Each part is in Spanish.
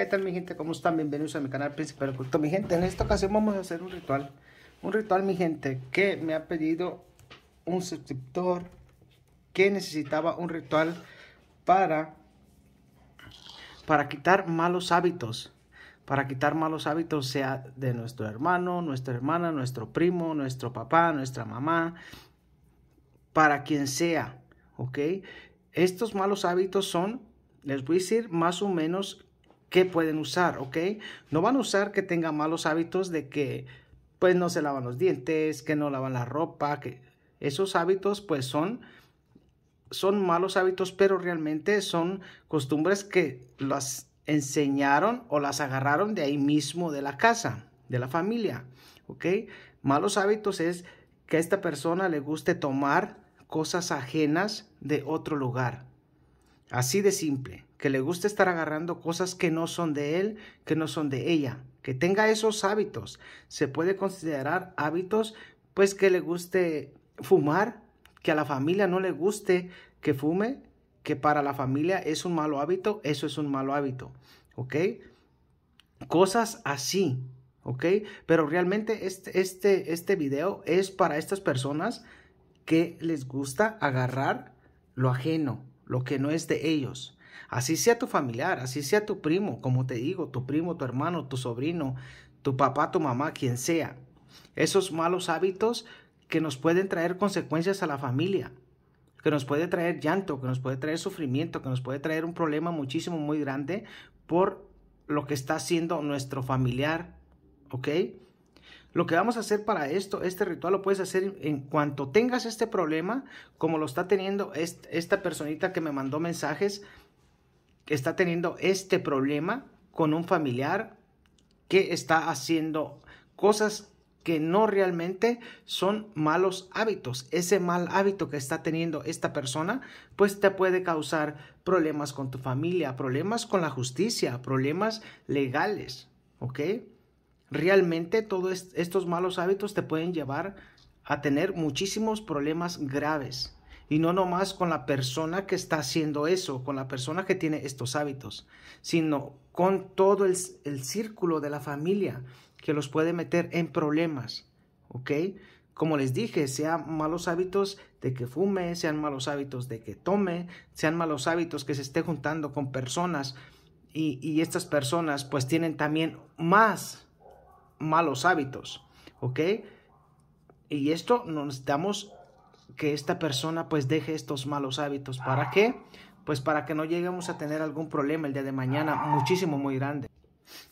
¿Qué tal mi gente? ¿Cómo están? Bienvenidos a mi canal principal oculto. Mi gente, en esta ocasión vamos a hacer un ritual. Un ritual, mi gente, que me ha pedido un suscriptor que necesitaba un ritual para, para quitar malos hábitos. Para quitar malos hábitos, sea de nuestro hermano, nuestra hermana, nuestro primo, nuestro papá, nuestra mamá, para quien sea, ¿ok? Estos malos hábitos son, les voy a decir más o menos que pueden usar, ¿ok? No van a usar que tengan malos hábitos de que pues no se lavan los dientes, que no lavan la ropa, que esos hábitos pues son son malos hábitos, pero realmente son costumbres que las enseñaron o las agarraron de ahí mismo de la casa, de la familia, ¿ok? Malos hábitos es que a esta persona le guste tomar cosas ajenas de otro lugar, Así de simple, que le guste estar agarrando cosas que no son de él, que no son de ella, que tenga esos hábitos. Se puede considerar hábitos, pues que le guste fumar, que a la familia no le guste que fume, que para la familia es un malo hábito, eso es un malo hábito, ¿ok? Cosas así, ¿ok? Pero realmente este, este, este video es para estas personas que les gusta agarrar lo ajeno, lo que no es de ellos. Así sea tu familiar, así sea tu primo, como te digo, tu primo, tu hermano, tu sobrino, tu papá, tu mamá, quien sea. Esos malos hábitos que nos pueden traer consecuencias a la familia, que nos puede traer llanto, que nos puede traer sufrimiento, que nos puede traer un problema muchísimo muy grande por lo que está haciendo nuestro familiar, ¿ok? Lo que vamos a hacer para esto, este ritual lo puedes hacer en cuanto tengas este problema, como lo está teniendo esta personita que me mandó mensajes, que está teniendo este problema con un familiar que está haciendo cosas que no realmente son malos hábitos. Ese mal hábito que está teniendo esta persona, pues te puede causar problemas con tu familia, problemas con la justicia, problemas legales, ¿ok? realmente todos estos malos hábitos te pueden llevar a tener muchísimos problemas graves. Y no nomás con la persona que está haciendo eso, con la persona que tiene estos hábitos, sino con todo el, círculo de la familia que los puede meter en problemas. ¿Ok? Como les dije, sean malos hábitos de que fume, sean malos hábitos de que tome, sean malos hábitos que se esté juntando con personas y, y estas personas pues tienen también más malos hábitos, ¿ok? Y esto nos damos que esta persona pues deje estos malos hábitos. ¿Para qué? Pues para que no lleguemos a tener algún problema el día de mañana muchísimo muy grande.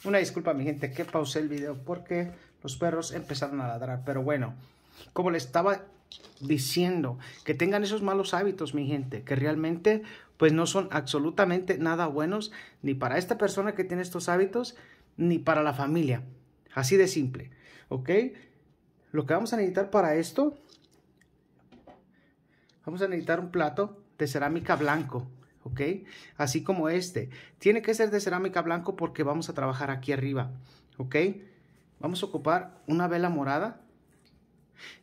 Una disculpa mi gente que pausé el video porque los perros empezaron a ladrar. Pero bueno, como le estaba diciendo, que tengan esos malos hábitos mi gente, que realmente pues no son absolutamente nada buenos ni para esta persona que tiene estos hábitos ni para la familia. Así de simple. ¿Ok? Lo que vamos a necesitar para esto, vamos a necesitar un plato de cerámica blanco. ¿Ok? Así como este. Tiene que ser de cerámica blanco porque vamos a trabajar aquí arriba. ¿Ok? Vamos a ocupar una vela morada.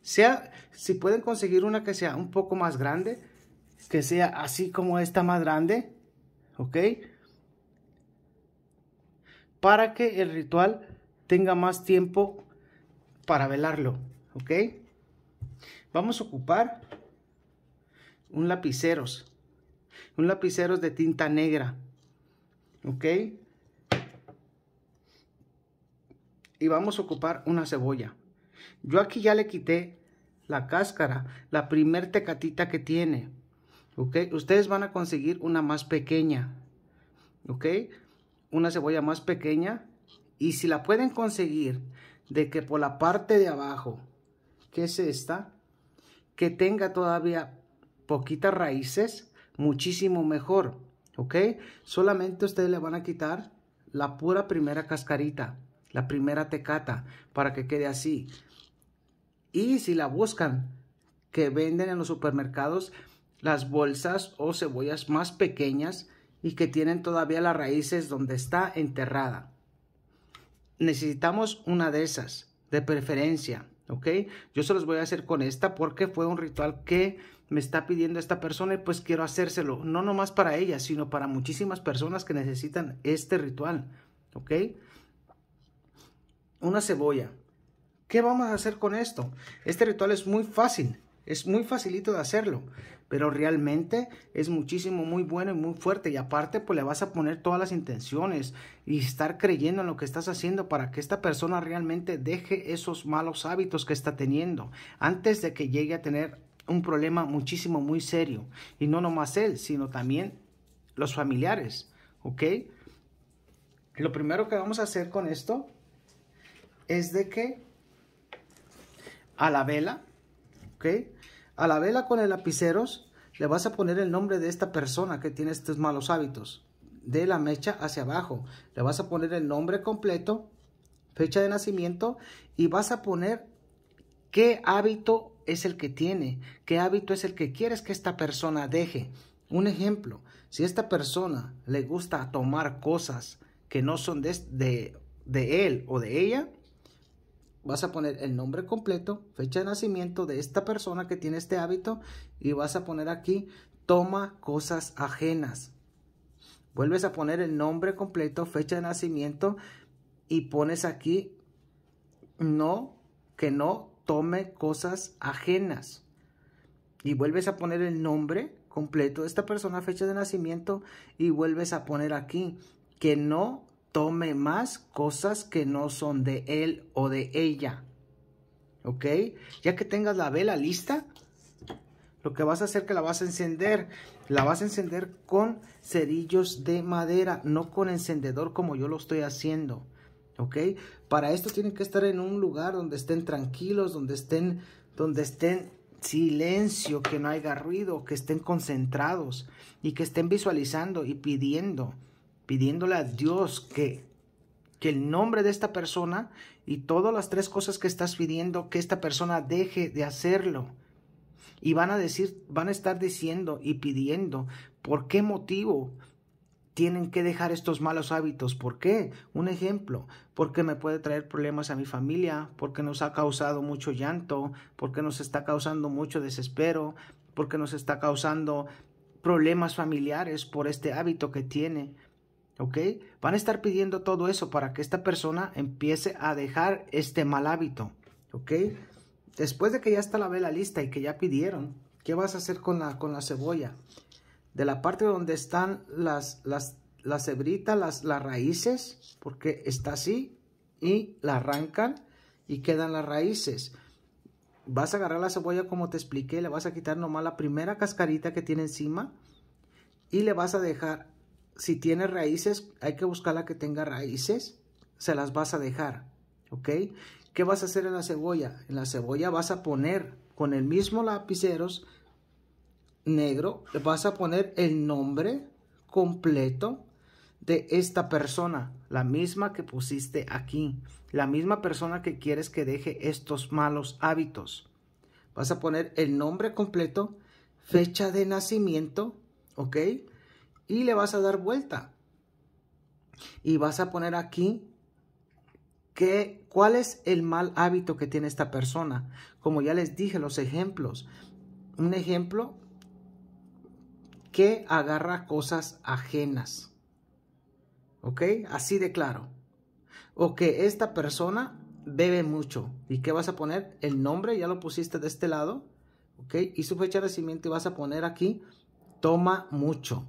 Sea, si pueden conseguir una que sea un poco más grande, que sea así como esta más grande, ¿ok? Para que el ritual tenga más tiempo para velarlo, ¿ok? Vamos a ocupar un lapiceros, un lapiceros de tinta negra, ¿ok? Y vamos a ocupar una cebolla. Yo aquí ya le quité la cáscara, la primer tecatita que tiene, ¿ok? Ustedes van a conseguir una más pequeña, ¿ok? Una cebolla más pequeña y si la pueden conseguir, de que por la parte de abajo, que es esta, que tenga todavía poquitas raíces, muchísimo mejor, ¿ok? Solamente ustedes le van a quitar la pura primera cascarita, la primera tecata, para que quede así. Y si la buscan, que venden en los supermercados las bolsas o cebollas más pequeñas y que tienen todavía las raíces donde está enterrada necesitamos una de esas, de preferencia, ¿ok? Yo se los voy a hacer con esta porque fue un ritual que me está pidiendo esta persona y pues quiero hacérselo, no nomás para ella, sino para muchísimas personas que necesitan este ritual, ¿ok? Una cebolla. ¿Qué vamos a hacer con esto? Este ritual es muy fácil. Es muy facilito de hacerlo, pero realmente es muchísimo, muy bueno y muy fuerte. Y aparte, pues le vas a poner todas las intenciones y estar creyendo en lo que estás haciendo para que esta persona realmente deje esos malos hábitos que está teniendo antes de que llegue a tener un problema muchísimo, muy serio. Y no nomás él, sino también los familiares, ¿ok? Lo primero que vamos a hacer con esto es de que a la vela, ¿ok? A la vela con el lapiceros le vas a poner el nombre de esta persona que tiene estos malos hábitos. De la mecha hacia abajo. Le vas a poner el nombre completo, fecha de nacimiento y vas a poner qué hábito es el que tiene, qué hábito es el que quieres que esta persona deje. Un ejemplo, si esta persona le gusta tomar cosas que no son de, de él o de ella, vas a poner el nombre completo, fecha de nacimiento de esta persona que tiene este hábito y vas a poner aquí toma cosas ajenas. Vuelves a poner el nombre completo, fecha de nacimiento y pones aquí no, que no tome cosas ajenas. Y vuelves a poner el nombre completo de esta persona, fecha de nacimiento y vuelves a poner aquí que no tome más cosas que no son de él o de ella. ¿Ok? Ya que tengas la vela lista, lo que vas a hacer es que la vas a encender. La vas a encender con cerillos de madera, no con encendedor como yo lo estoy haciendo. ¿Ok? Para esto tienen que estar en un lugar donde estén tranquilos, donde estén, donde estén silencio, que no haya ruido, que estén concentrados y que estén visualizando y pidiendo pidiéndole a Dios que, que el nombre de esta persona y todas las tres cosas que estás pidiendo, que esta persona deje de hacerlo. Y van a decir, van a estar diciendo y pidiendo, ¿por qué motivo? tienen que dejar estos malos hábitos. ¿Por qué? Un ejemplo, porque me puede traer problemas a mi familia, porque nos ha causado mucho llanto, porque nos está causando mucho desespero, porque nos está causando problemas familiares por este hábito que tiene. ¿ok? Van a estar pidiendo todo eso para que esta persona empiece a dejar este mal hábito, ¿ok? Después de que ya está la vela lista y que ya pidieron, ¿qué vas a hacer con la, con la cebolla? De la parte donde están las, las, las las, las raíces, porque está así, y la arrancan y quedan las raíces. Vas a agarrar la cebolla como te expliqué, le vas a quitar nomás la primera cascarita que tiene encima y le vas a dejar si tiene raíces, hay que buscar la que tenga raíces, se las vas a dejar, ¿ok? ¿Qué vas a hacer en la cebolla? En la cebolla vas a poner con el mismo lapiceros negro, vas a poner el nombre completo de esta persona, la misma que pusiste aquí, la misma persona que quieres que deje estos malos hábitos. Vas a poner el nombre completo, fecha de nacimiento, ¿ok? y le vas a dar vuelta. Y vas a poner aquí que, cuál es el mal hábito que tiene esta persona. Como ya les dije, los ejemplos. Un ejemplo que agarra cosas ajenas. ¿Ok? Así de claro. O que esta persona bebe mucho. ¿Y qué vas a poner? El nombre, ya lo pusiste de este lado. ¿Ok? Y su fecha de nacimiento y vas a poner aquí, toma mucho.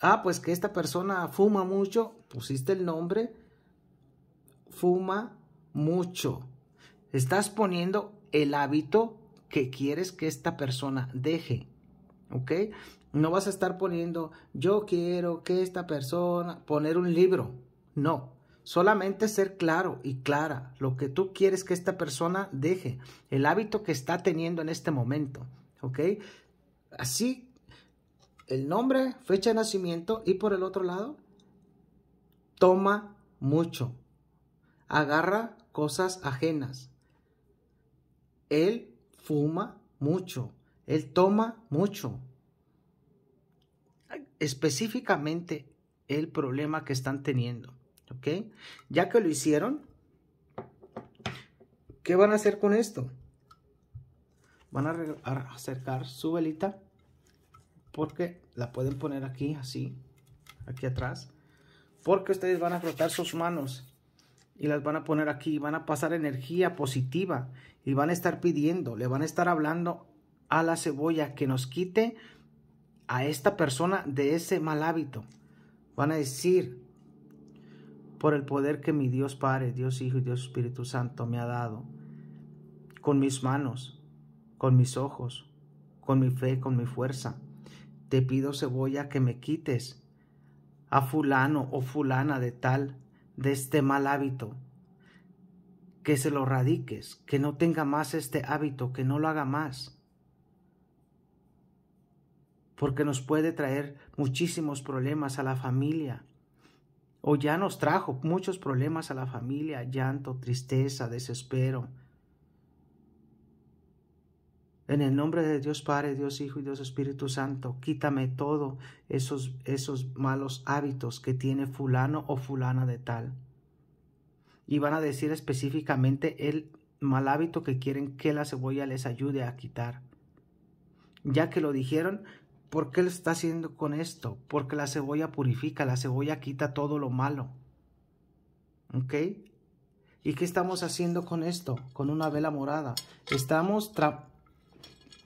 Ah, pues que esta persona fuma mucho, pusiste el nombre, fuma mucho. Estás poniendo el hábito que quieres que esta persona deje, ¿ok? No vas a estar poniendo, yo quiero que esta persona, poner un libro, no. Solamente ser claro y clara lo que tú quieres que esta persona deje, el hábito que está teniendo en este momento, ¿ok? Así el nombre, fecha de nacimiento y por el otro lado, toma mucho, agarra cosas ajenas. Él fuma mucho, él toma mucho. Específicamente el problema que están teniendo, ¿ok? Ya que lo hicieron, ¿qué van a hacer con esto? Van a acercar su velita porque la pueden poner aquí, así, aquí atrás, porque ustedes van a frotar sus manos y las van a poner aquí, van a pasar energía positiva y van a estar pidiendo, le van a estar hablando a la cebolla que nos quite a esta persona de ese mal hábito. Van a decir, por el poder que mi Dios Padre, Dios Hijo y Dios Espíritu Santo me ha dado, con mis manos, con mis ojos, con mi fe, con mi fuerza, te pido cebolla que me quites a fulano o fulana de tal, de este mal hábito, que se lo radiques, que no tenga más este hábito, que no lo haga más, porque nos puede traer muchísimos problemas a la familia, o ya nos trajo muchos problemas a la familia, llanto, tristeza, desespero, en el nombre de Dios Padre, Dios Hijo y Dios Espíritu Santo, quítame todos esos, esos malos hábitos que tiene fulano o fulana de tal. Y van a decir específicamente el mal hábito que quieren que la cebolla les ayude a quitar. Ya que lo dijeron, ¿por qué lo está haciendo con esto? Porque la cebolla purifica, la cebolla quita todo lo malo. ¿Ok? ¿Y qué estamos haciendo con esto? Con una vela morada. Estamos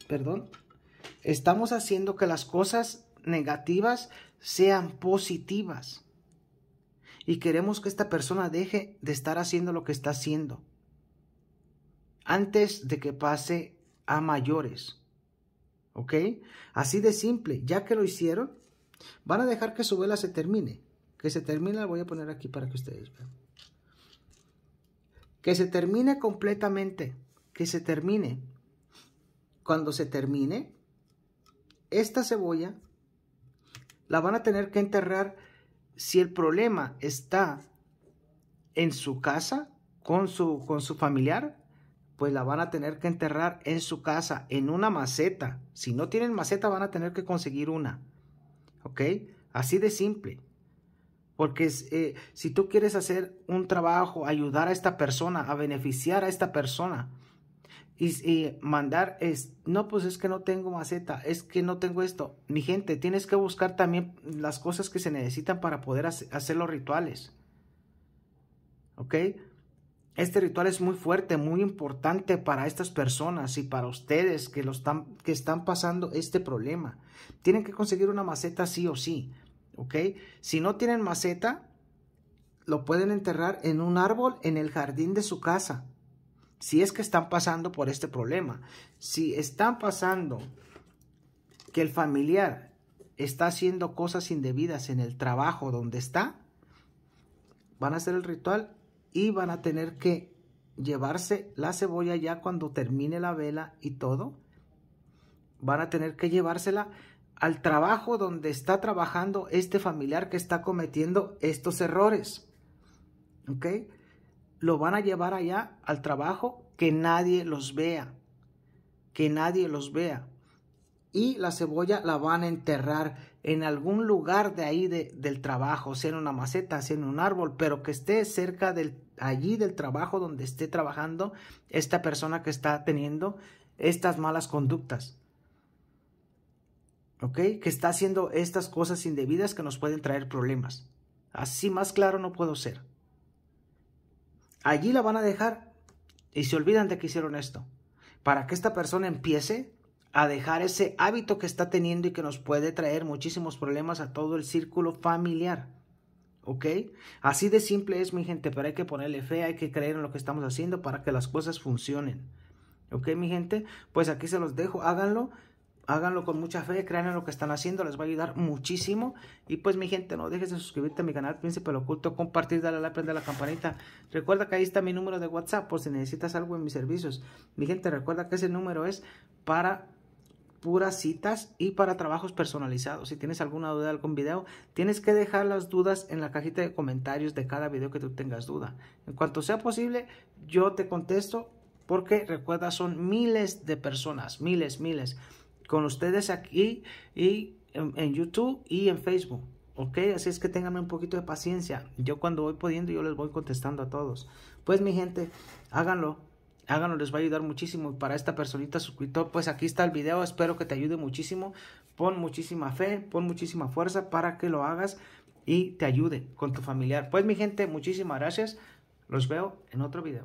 perdón, estamos haciendo que las cosas negativas sean positivas. Y queremos que esta persona deje de estar haciendo lo que está haciendo antes de que pase a mayores. ¿Ok? Así de simple. Ya que lo hicieron, van a dejar que su vela se termine. Que se termine, la voy a poner aquí para que ustedes vean. Que se termine completamente. Que se termine cuando se termine, esta cebolla la van a tener que enterrar si el problema está en su casa con su, con su familiar, pues la van a tener que enterrar en su casa, en una maceta. Si no tienen maceta, van a tener que conseguir una. ¿Ok? Así de simple. Porque eh, si tú quieres hacer un trabajo, ayudar a esta persona, a beneficiar a esta persona, y, mandar es, no, pues es que no tengo maceta, es que no tengo esto. Mi gente, tienes que buscar también las cosas que se necesitan para poder hacer los rituales. ¿Ok? Este ritual es muy fuerte, muy importante para estas personas y para ustedes que, están, que están pasando este problema. Tienen que conseguir una maceta sí o sí. ¿Ok? Si no tienen maceta, lo pueden enterrar en un árbol en el jardín de su casa si es que están pasando por este problema, si están pasando que el familiar está haciendo cosas indebidas en el trabajo donde está, van a hacer el ritual y van a tener que llevarse la cebolla ya cuando termine la vela y todo. Van a tener que llevársela al trabajo donde está trabajando este familiar que está cometiendo estos errores. ¿Ok? lo van a llevar allá al trabajo que nadie los vea, que nadie los vea. Y la cebolla la van a enterrar en algún lugar de ahí del trabajo, sea en una maceta, sea en un árbol, pero que esté cerca del, allí del trabajo donde esté trabajando esta persona que está teniendo estas malas conductas. ¿Ok? Que está haciendo estas cosas indebidas que nos pueden traer problemas. Así más claro no puedo ser. Allí la van a dejar y se olvidan de que hicieron esto. Para que esta persona empiece a dejar ese hábito que está teniendo y que nos puede traer muchísimos problemas a todo el círculo familiar. ¿Ok? Así de simple es, mi gente, pero hay que ponerle fe, hay que creer en lo que estamos haciendo para que las cosas funcionen. ¿Ok, mi gente? Pues aquí se los dejo, háganlo háganlo con mucha fe, crean en lo que están haciendo, les va a ayudar muchísimo. Y pues mi gente, no dejes de suscribirte a mi canal Príncipe del Oculto, compartir, darle like, prender la campanita. Recuerda que ahí está mi número de WhatsApp por si necesitas algo en mis servicios. Mi gente, recuerda que ese número es para puras citas y para trabajos personalizados. Si tienes alguna duda de algún video, tienes que dejar las dudas en la cajita de comentarios de cada video que tú tengas duda. En cuanto sea posible, yo te contesto porque recuerda, son miles de personas, miles, miles con ustedes aquí y en, YouTube y en Facebook. Ok, así es que tengan un poquito de paciencia. Yo cuando voy pudiendo, yo les voy contestando a todos. Pues mi gente, háganlo. Háganlo, les va a ayudar muchísimo. Para esta personita suscriptor, pues aquí está el video. Espero que te ayude muchísimo. Pon muchísima fe, pon muchísima fuerza para que lo hagas y te ayude con tu familiar. Pues mi gente, muchísimas gracias. Los veo en otro video.